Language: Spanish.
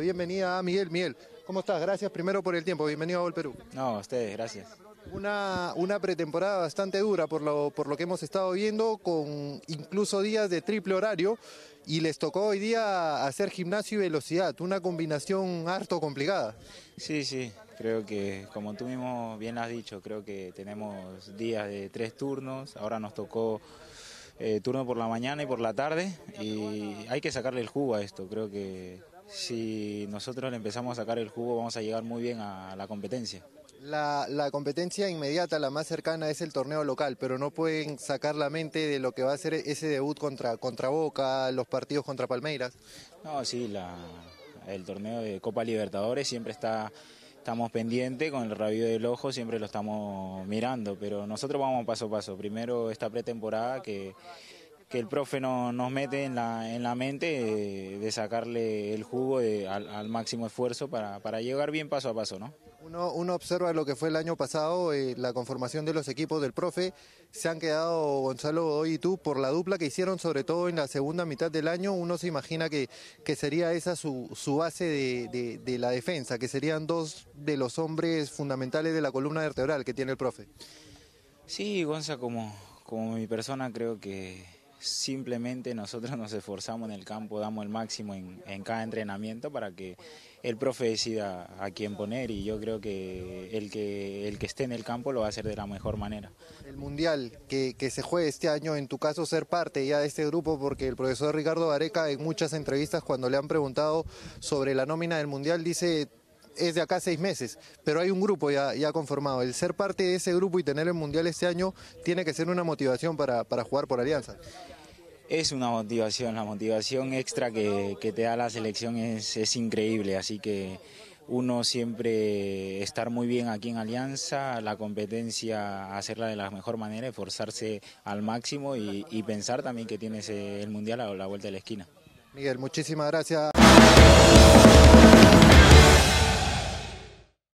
bienvenida a Miguel. Miel. ¿cómo estás? Gracias primero por el tiempo. Bienvenido a Gol Perú. No, a ustedes, gracias. Una, una, pretemporada bastante dura por lo, por lo que hemos estado viendo, con incluso días de triple horario, y les tocó hoy día hacer gimnasio y velocidad, una combinación harto complicada. Sí, sí, creo que como tú mismo bien has dicho, creo que tenemos días de tres turnos, ahora nos tocó eh, turno por la mañana y por la tarde, y hay que sacarle el jugo a esto, creo que si nosotros le empezamos a sacar el jugo vamos a llegar muy bien a la competencia. La, la, competencia inmediata, la más cercana, es el torneo local, pero no pueden sacar la mente de lo que va a ser ese debut contra, contra Boca, los partidos contra Palmeiras. No, sí, la, el torneo de Copa Libertadores siempre está, estamos pendientes, con el rabillo del ojo siempre lo estamos mirando, pero nosotros vamos paso a paso. Primero esta pretemporada que que el profe no, nos mete en la, en la mente eh, de sacarle el jugo eh, al, máximo esfuerzo para, para, llegar bien paso a paso, ¿no? Uno, observa lo que fue el año pasado, eh, la conformación de los equipos del profe. Se han quedado Gonzalo hoy y tú por la dupla que hicieron, sobre todo en la segunda mitad del año. Uno se imagina que, que sería esa su, base de, la defensa, que serían dos de los hombres fundamentales de la columna vertebral que tiene el profe. Sí, Gonza, como, como mi persona, creo que simplemente nosotros nos esforzamos en el campo, damos el máximo en, cada entrenamiento para que el profe decida a quién poner y yo creo que el que, el que esté en el campo lo va a hacer de la mejor manera. El Mundial que, se juegue este año, en tu caso ser parte ya de este grupo, porque el profesor Ricardo Areca en muchas entrevistas cuando le han preguntado sobre la nómina del Mundial dice es de acá seis meses, pero hay un grupo ya, ya, conformado. El ser parte de ese grupo y tener el Mundial este año tiene que ser una motivación para, jugar por Alianza. Es una motivación, la motivación extra que, te da la selección es, increíble, así que uno siempre estar muy bien aquí en Alianza, la competencia hacerla de la mejor manera, esforzarse al máximo y, y pensar también que tienes el Mundial a la vuelta de la esquina. Miguel, muchísimas gracias.